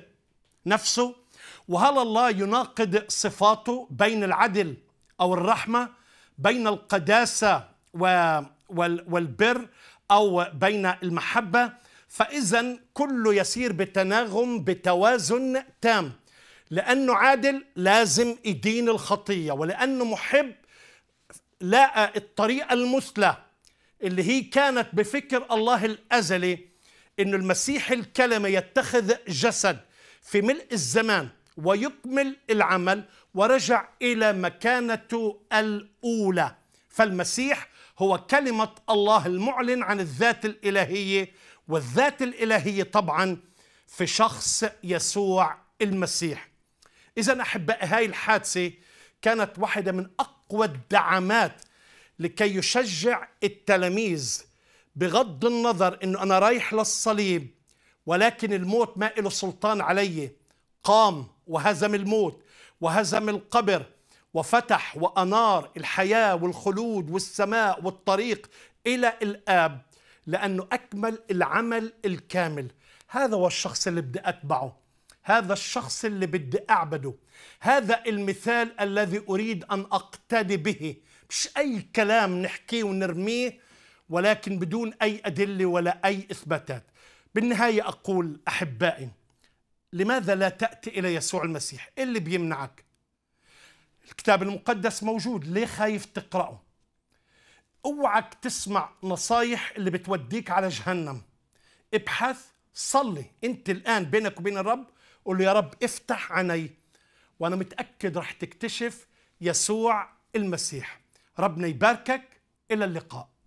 نفسه وهل الله يناقض صفاته بين العدل أو الرحمة بين القداسة والبر أو بين المحبة فإذا كله يسير بتناغم بتوازن تام لأنه عادل لازم يدين الخطية ولأنه محب لقى الطريقة المثلى اللي هي كانت بفكر الله الأزلي أن المسيح الكلمة يتخذ جسد في ملء الزمان ويكمل العمل ورجع إلى مكانته الأولى فالمسيح هو كلمة الله المعلن عن الذات الإلهية والذات الإلهية طبعا في شخص يسوع المسيح إذا أحبائي هاي الحادثة كانت واحدة من أقوى الدعامات لكي يشجع التلاميذ بغض النظر أنه أنا رايح للصليب ولكن الموت ما له سلطان علي قام وهزم الموت وهزم القبر وفتح وأنار الحياة والخلود والسماء والطريق إلى الآب لأنه أكمل العمل الكامل هذا هو الشخص اللي بدي أتبعه هذا الشخص اللي بدي أعبده هذا المثال الذي أريد أن أقتدي به مش أي كلام نحكيه ونرميه ولكن بدون أي أدلة ولا أي إثباتات بالنهاية أقول أحبائي لماذا لا تأتي إلى يسوع المسيح إيه اللي بيمنعك الكتاب المقدس موجود ليه خايف تقرأه اوعك تسمع نصايح اللي بتوديك على جهنم ابحث صلي انت الان بينك وبين الرب قول له يا رب افتح عيني وانا متاكد رح تكتشف يسوع المسيح ربنا يباركك الى اللقاء